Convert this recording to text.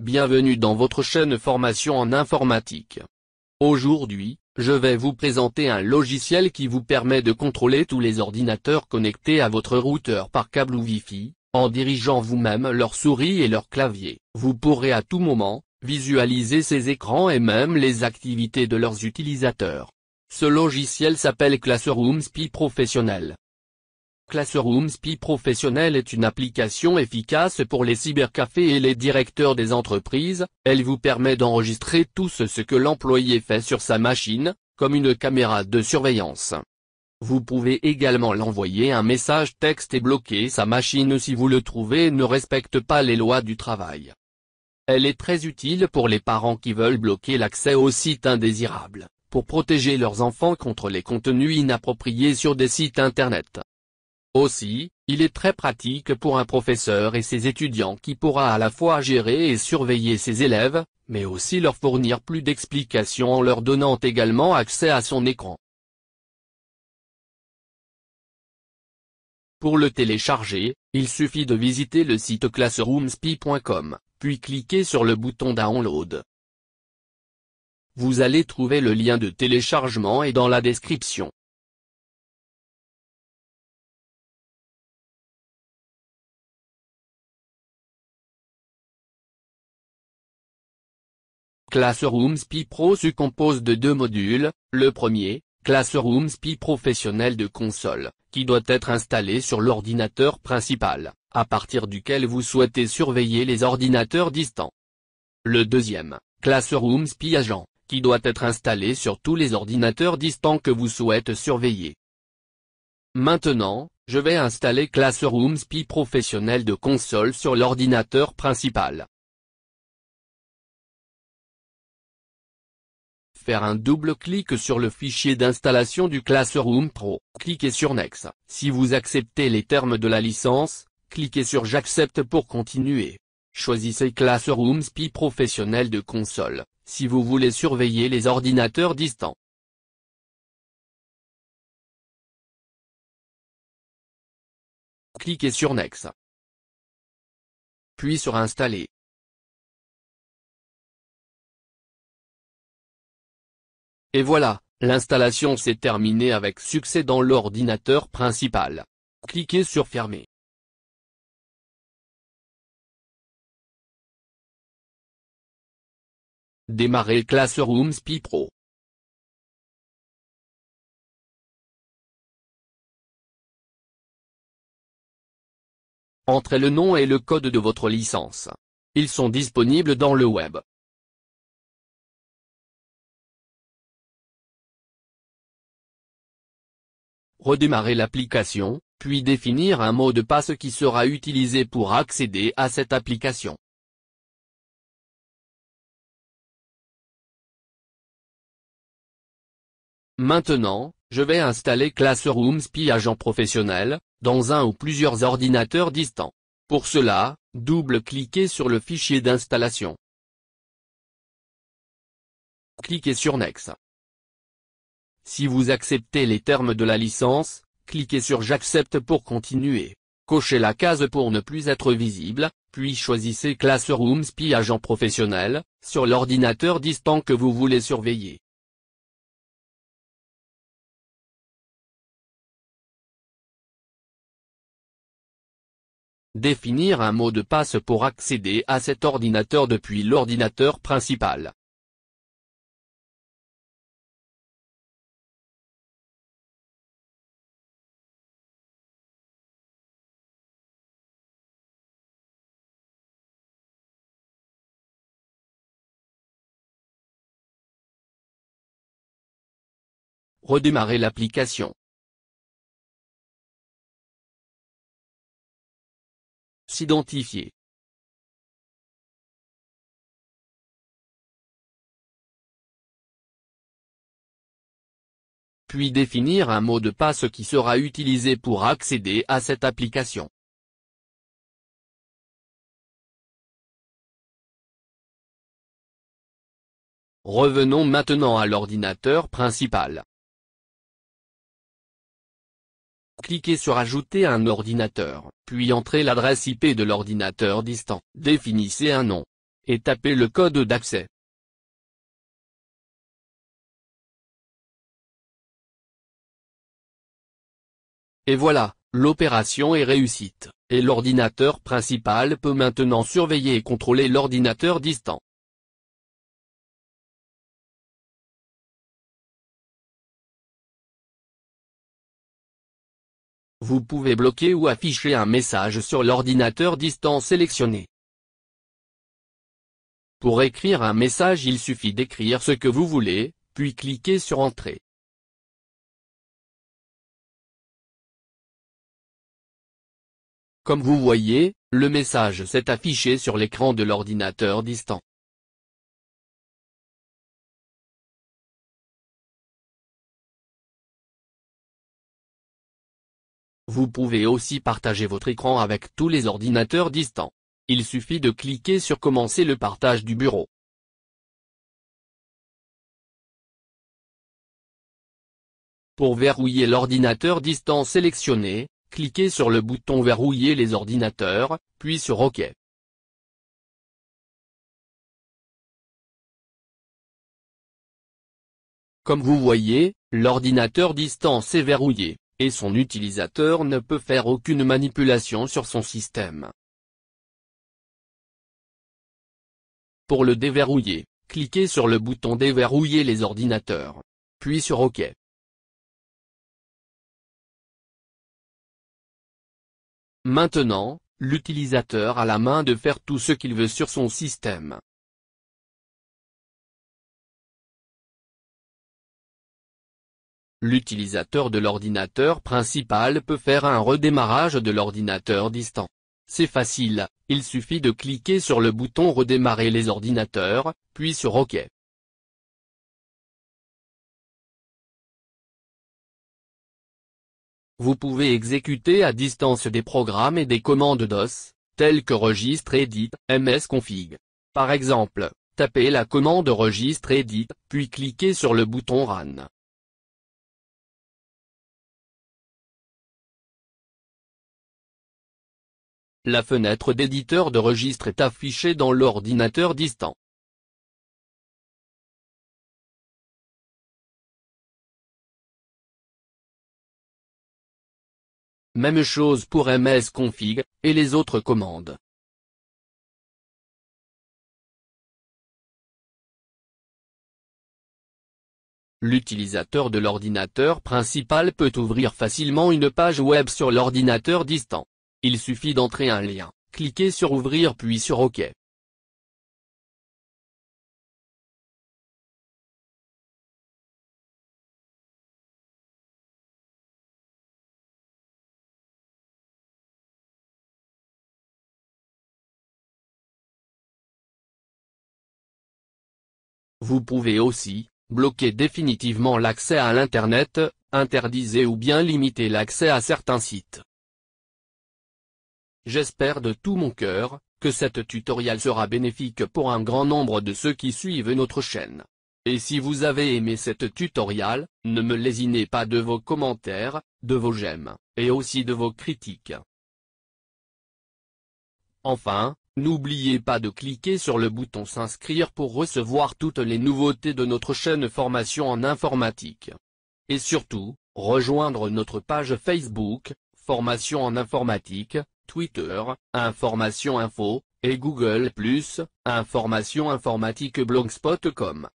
Bienvenue dans votre chaîne formation en informatique. Aujourd'hui, je vais vous présenter un logiciel qui vous permet de contrôler tous les ordinateurs connectés à votre routeur par câble ou Wi-Fi, en dirigeant vous-même leur souris et leur clavier. Vous pourrez à tout moment, visualiser ces écrans et même les activités de leurs utilisateurs. Ce logiciel s'appelle Classroom Spy Professionnel. Classroom Spy Professionnel est une application efficace pour les cybercafés et les directeurs des entreprises, elle vous permet d'enregistrer tout ce que l'employé fait sur sa machine, comme une caméra de surveillance. Vous pouvez également l'envoyer un message texte et bloquer sa machine si vous le trouvez ne respecte pas les lois du travail. Elle est très utile pour les parents qui veulent bloquer l'accès aux sites indésirables, pour protéger leurs enfants contre les contenus inappropriés sur des sites internet. Aussi, il est très pratique pour un professeur et ses étudiants qui pourra à la fois gérer et surveiller ses élèves, mais aussi leur fournir plus d'explications en leur donnant également accès à son écran. Pour le télécharger, il suffit de visiter le site classroomspy.com, puis cliquer sur le bouton Download. Vous allez trouver le lien de téléchargement et dans la description. Classroom SPI Pro se compose de deux modules, le premier, Classroom SPI professionnel de console, qui doit être installé sur l'ordinateur principal, à partir duquel vous souhaitez surveiller les ordinateurs distants. Le deuxième, Classroom SPI agent, qui doit être installé sur tous les ordinateurs distants que vous souhaitez surveiller. Maintenant, je vais installer Classroom SPI professionnel de console sur l'ordinateur principal. faire un double clic sur le fichier d'installation du Classroom Pro. Cliquez sur Next. Si vous acceptez les termes de la licence, cliquez sur J'accepte pour continuer. Choisissez Classroom SPI professionnel de console, si vous voulez surveiller les ordinateurs distants. Cliquez sur Next. Puis sur Installer. Et voilà, l'installation s'est terminée avec succès dans l'ordinateur principal. Cliquez sur Fermer. Démarrer Classroom Spy Pro. Entrez le nom et le code de votre licence. Ils sont disponibles dans le web. redémarrer l'application, puis définir un mot de passe qui sera utilisé pour accéder à cette application. Maintenant, je vais installer Classroom Spy agent professionnel, dans un ou plusieurs ordinateurs distants. Pour cela, double-cliquez sur le fichier d'installation. Cliquez sur Next. Si vous acceptez les termes de la licence, cliquez sur J'accepte pour continuer. Cochez la case pour ne plus être visible, puis choisissez Classroom Spy agent professionnel, sur l'ordinateur distant que vous voulez surveiller. Définir un mot de passe pour accéder à cet ordinateur depuis l'ordinateur principal. redémarrer l'application. S'identifier. Puis définir un mot de passe qui sera utilisé pour accéder à cette application. Revenons maintenant à l'ordinateur principal. cliquez sur Ajouter un ordinateur, puis entrez l'adresse IP de l'ordinateur distant, définissez un nom, et tapez le code d'accès. Et voilà, l'opération est réussite, et l'ordinateur principal peut maintenant surveiller et contrôler l'ordinateur distant. Vous pouvez bloquer ou afficher un message sur l'ordinateur distant sélectionné. Pour écrire un message il suffit d'écrire ce que vous voulez, puis cliquez sur Entrée. Comme vous voyez, le message s'est affiché sur l'écran de l'ordinateur distant. Vous pouvez aussi partager votre écran avec tous les ordinateurs distants. Il suffit de cliquer sur Commencer le partage du bureau. Pour verrouiller l'ordinateur distant sélectionné, cliquez sur le bouton Verrouiller les ordinateurs, puis sur OK. Comme vous voyez, l'ordinateur distant est verrouillé et son utilisateur ne peut faire aucune manipulation sur son système. Pour le déverrouiller, cliquez sur le bouton Déverrouiller les ordinateurs. Puis sur OK. Maintenant, l'utilisateur a la main de faire tout ce qu'il veut sur son système. L'utilisateur de l'ordinateur principal peut faire un redémarrage de l'ordinateur distant. C'est facile, il suffit de cliquer sur le bouton Redémarrer les ordinateurs, puis sur OK. Vous pouvez exécuter à distance des programmes et des commandes DOS, telles que registre edit, Config. Par exemple, tapez la commande registre edit, puis cliquez sur le bouton Run. la fenêtre d'éditeur de registre est affichée dans l'ordinateur distant. Même chose pour Config, et les autres commandes. L'utilisateur de l'ordinateur principal peut ouvrir facilement une page web sur l'ordinateur distant. Il suffit d'entrer un lien, cliquer sur Ouvrir puis sur OK. Vous pouvez aussi, bloquer définitivement l'accès à l'Internet, interdisez ou bien limiter l'accès à certains sites. J'espère de tout mon cœur, que cette tutoriel sera bénéfique pour un grand nombre de ceux qui suivent notre chaîne. Et si vous avez aimé cette tutoriel, ne me lésinez pas de vos commentaires, de vos j'aime, et aussi de vos critiques. Enfin, n'oubliez pas de cliquer sur le bouton s'inscrire pour recevoir toutes les nouveautés de notre chaîne formation en informatique. Et surtout, rejoindre notre page Facebook, formation en informatique, Twitter, Information Info, et Google+, Information Informatique Blogspot.com.